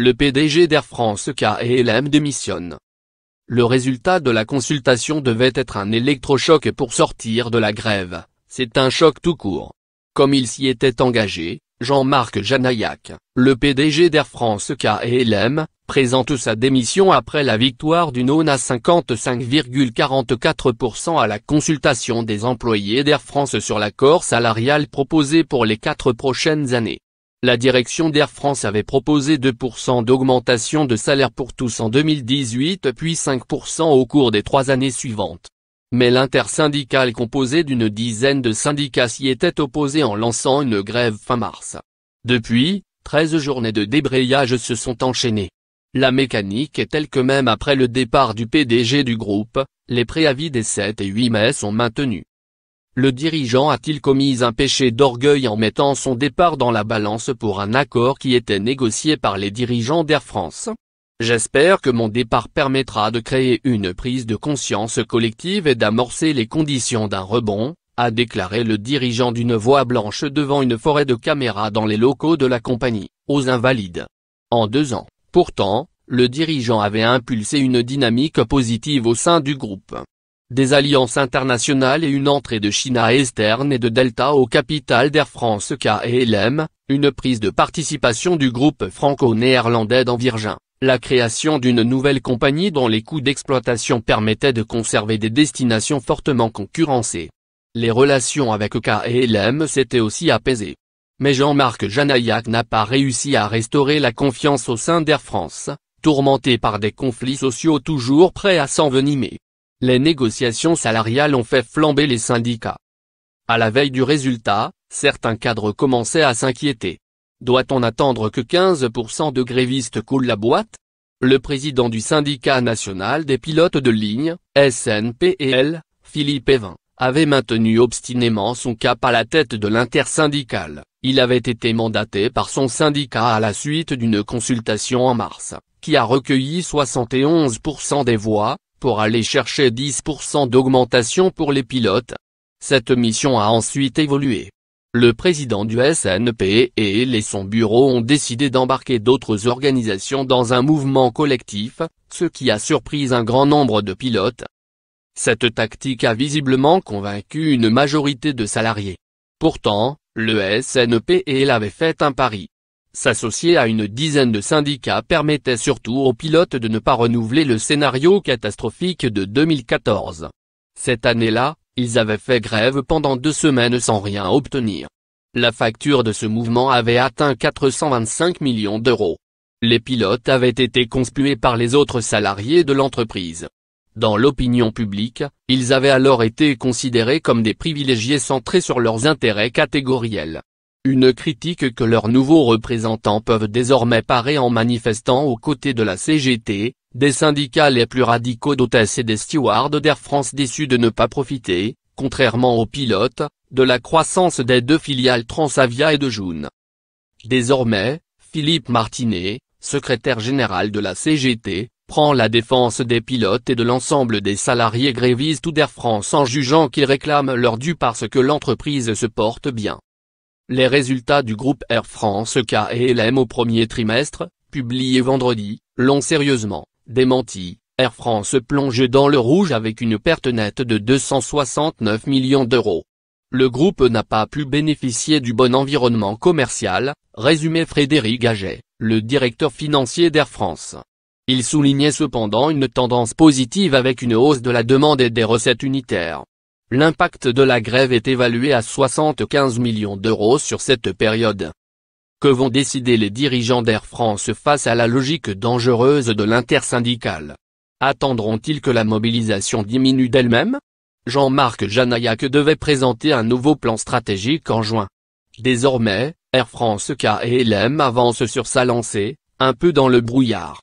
le PDG d'Air France KLM démissionne. Le résultat de la consultation devait être un électrochoc pour sortir de la grève, c'est un choc tout court. Comme il s'y était engagé, Jean-Marc Janaillac, le PDG d'Air France KLM, présente sa démission après la victoire du non à 55,44% à la consultation des employés d'Air France sur l'accord salarial proposé pour les quatre prochaines années. La direction d'Air France avait proposé 2% d'augmentation de salaire pour tous en 2018 puis 5% au cours des trois années suivantes. Mais l'intersyndicale composée d'une dizaine de syndicats s'y était opposée en lançant une grève fin mars. Depuis, 13 journées de débrayage se sont enchaînées. La mécanique est telle que même après le départ du PDG du groupe, les préavis des 7 et 8 mai sont maintenus. Le dirigeant a-t-il commis un péché d'orgueil en mettant son départ dans la balance pour un accord qui était négocié par les dirigeants d'Air France J'espère que mon départ permettra de créer une prise de conscience collective et d'amorcer les conditions d'un rebond, a déclaré le dirigeant d'une voix blanche devant une forêt de caméras dans les locaux de la compagnie, aux Invalides. En deux ans, pourtant, le dirigeant avait impulsé une dynamique positive au sein du groupe des alliances internationales et une entrée de China Eastern et de Delta au capital d'Air France KLM, une prise de participation du groupe franco-néerlandais dans Virgin, la création d'une nouvelle compagnie dont les coûts d'exploitation permettaient de conserver des destinations fortement concurrencées. Les relations avec KLM s'étaient aussi apaisées. Mais Jean-Marc Janaillac n'a pas réussi à restaurer la confiance au sein d'Air France, tourmenté par des conflits sociaux toujours prêts à s'envenimer. Les négociations salariales ont fait flamber les syndicats. À la veille du résultat, certains cadres commençaient à s'inquiéter. Doit-on attendre que 15% de grévistes coulent la boîte Le président du syndicat national des pilotes de ligne, SNPL, Philippe Evin, avait maintenu obstinément son cap à la tête de l'intersyndical. Il avait été mandaté par son syndicat à la suite d'une consultation en mars, qui a recueilli 71% des voix, pour aller chercher 10% d'augmentation pour les pilotes. Cette mission a ensuite évolué. Le président du SNP et son bureau ont décidé d'embarquer d'autres organisations dans un mouvement collectif, ce qui a surpris un grand nombre de pilotes. Cette tactique a visiblement convaincu une majorité de salariés. Pourtant, le SNP et avait fait un pari. S'associer à une dizaine de syndicats permettait surtout aux pilotes de ne pas renouveler le scénario catastrophique de 2014. Cette année-là, ils avaient fait grève pendant deux semaines sans rien obtenir. La facture de ce mouvement avait atteint 425 millions d'euros. Les pilotes avaient été conspués par les autres salariés de l'entreprise. Dans l'opinion publique, ils avaient alors été considérés comme des privilégiés centrés sur leurs intérêts catégoriels une critique que leurs nouveaux représentants peuvent désormais parer en manifestant aux côtés de la CGT, des syndicats les plus radicaux d'hôtesse et des stewards d'Air France déçus de ne pas profiter, contrairement aux pilotes, de la croissance des deux filiales Transavia et de Joune. Désormais, Philippe Martinet, secrétaire général de la CGT, prend la défense des pilotes et de l'ensemble des salariés grévistes ou d'Air France en jugeant qu'ils réclament leur dû parce que l'entreprise se porte bien. Les résultats du groupe Air France-KLM au premier trimestre, publiés vendredi, l'ont sérieusement démenti. Air France plonge dans le rouge avec une perte nette de 269 millions d'euros. Le groupe n'a pas pu bénéficier du bon environnement commercial, résumait Frédéric Gaget, le directeur financier d'Air France. Il soulignait cependant une tendance positive avec une hausse de la demande et des recettes unitaires. L'impact de la grève est évalué à 75 millions d'euros sur cette période. Que vont décider les dirigeants d'Air France face à la logique dangereuse de l'intersyndicale Attendront-ils que la mobilisation diminue d'elle-même Jean-Marc Janaillac devait présenter un nouveau plan stratégique en juin. Désormais, Air France KLM avance sur sa lancée, un peu dans le brouillard.